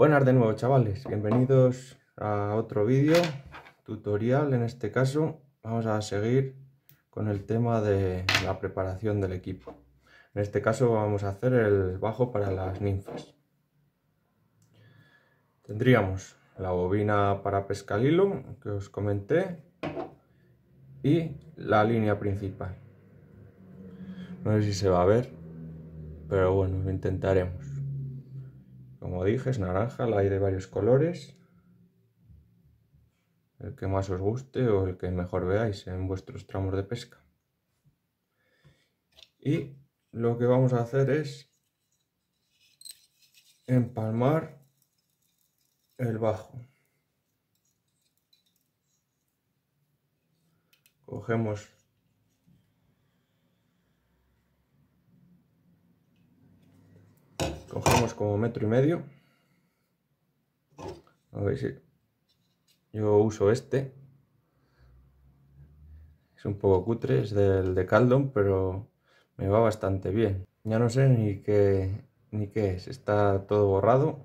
Buenas de nuevo chavales, bienvenidos a otro vídeo, tutorial en este caso. Vamos a seguir con el tema de la preparación del equipo. En este caso vamos a hacer el bajo para las ninfas. Tendríamos la bobina para pescar hilo que os comenté y la línea principal. No sé si se va a ver, pero bueno, lo intentaremos. Como dije, es naranja, la hay de varios colores. El que más os guste o el que mejor veáis en vuestros tramos de pesca. Y lo que vamos a hacer es empalmar el bajo. Cogemos Cogemos como metro y medio. A ver si... Yo uso este. Es un poco cutre, es del de Caldon, pero me va bastante bien. Ya no sé ni qué, ni qué es. Está todo borrado.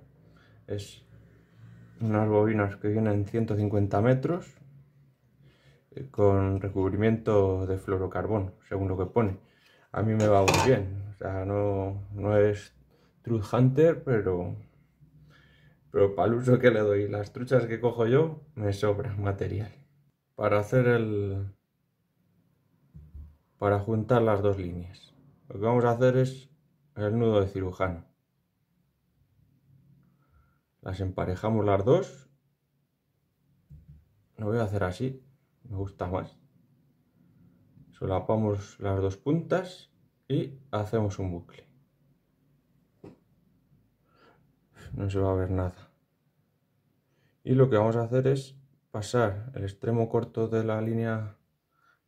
Es unas bobinas que vienen 150 metros eh, con recubrimiento de fluorocarbón, según lo que pone. A mí me va muy bien, o sea, no, no es Truth Hunter, pero. Pero para el uso que le doy las truchas que cojo yo, me sobra material. Para hacer el. Para juntar las dos líneas. Lo que vamos a hacer es el nudo de cirujano. Las emparejamos las dos. Lo voy a hacer así, me gusta más. Solapamos las dos puntas y hacemos un bucle. no se va a ver nada. Y lo que vamos a hacer es pasar el extremo corto de la línea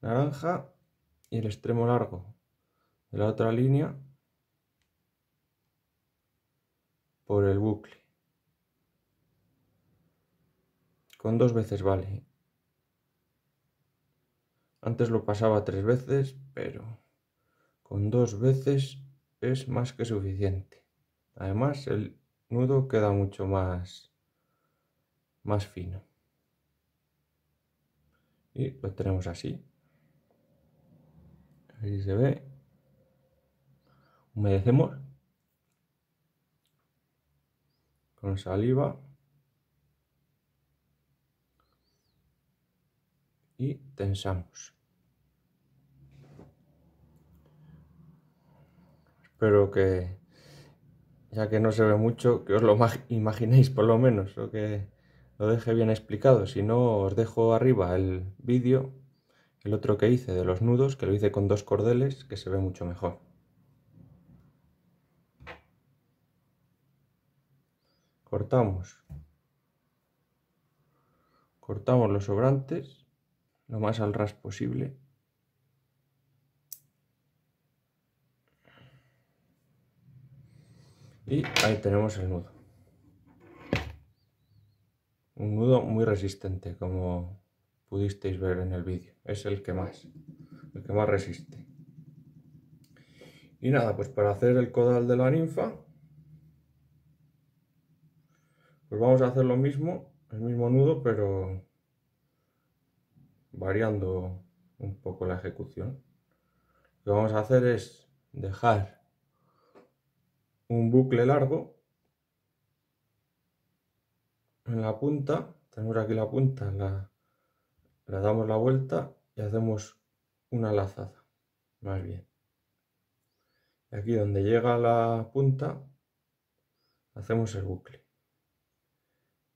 naranja y el extremo largo de la otra línea por el bucle. Con dos veces vale. Antes lo pasaba tres veces, pero con dos veces es más que suficiente. Además, el nudo queda mucho más, más fino. Y lo tenemos así. Así se ve. Humedecemos con saliva. Y tensamos. Espero que ya que no se ve mucho, que os lo imaginéis por lo menos, o que lo deje bien explicado. Si no, os dejo arriba el vídeo, el otro que hice de los nudos, que lo hice con dos cordeles, que se ve mucho mejor. Cortamos. Cortamos los sobrantes lo más al ras posible. Y ahí tenemos el nudo. Un nudo muy resistente, como pudisteis ver en el vídeo. Es el que más, el que más resiste. Y nada, pues para hacer el codal de la ninfa, pues vamos a hacer lo mismo, el mismo nudo, pero variando un poco la ejecución. Lo que vamos a hacer es dejar un bucle largo en la punta, tenemos aquí la punta, la, damos la vuelta y hacemos una lazada, más bien. Y aquí donde llega la punta, hacemos el bucle.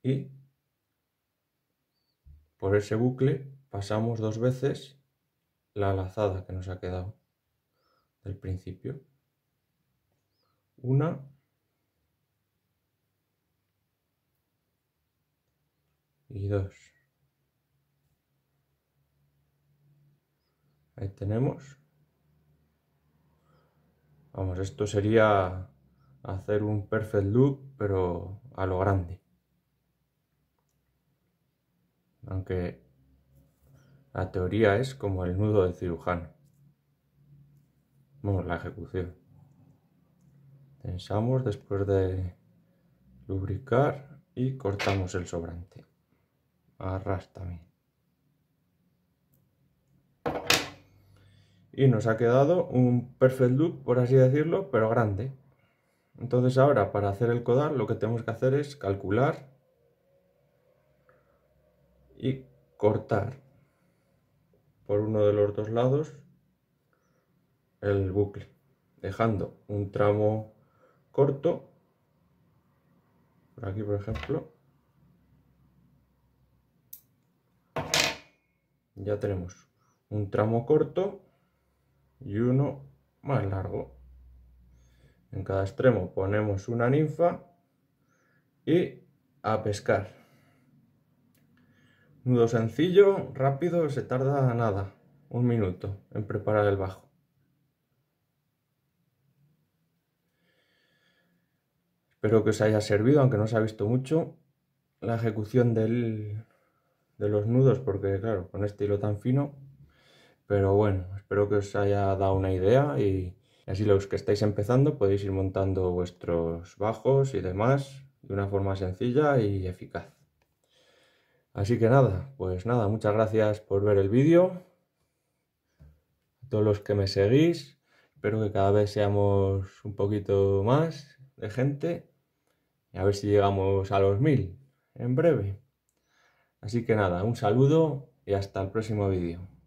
Y por ese bucle pasamos dos veces la lazada que nos ha quedado del principio una y dos. Ahí tenemos. Vamos, esto sería hacer un perfect loop, pero a lo grande. Aunque la teoría es como el nudo del cirujano. Vamos, la ejecución. Tensamos después de lubricar y cortamos el sobrante. Arrastrame. Y nos ha quedado un perfect loop, por así decirlo, pero grande. Entonces ahora, para hacer el codar, lo que tenemos que hacer es calcular y cortar por uno de los dos lados el bucle, dejando un tramo corto, Por aquí por ejemplo, ya tenemos un tramo corto y uno más largo. En cada extremo ponemos una ninfa y a pescar. Nudo sencillo, rápido, se tarda nada, un minuto en preparar el bajo. Espero que os haya servido, aunque no se ha visto mucho, la ejecución de los nudos, porque claro, con este hilo tan fino. Pero bueno, espero que os haya dado una idea y así los que estáis empezando podéis ir montando vuestros bajos y demás de una forma sencilla y eficaz. Así que nada, pues nada, muchas gracias por ver el vídeo. A todos los que me seguís, espero que cada vez seamos un poquito más de gente y a ver si llegamos a los mil en breve. Así que nada, un saludo y hasta el próximo vídeo.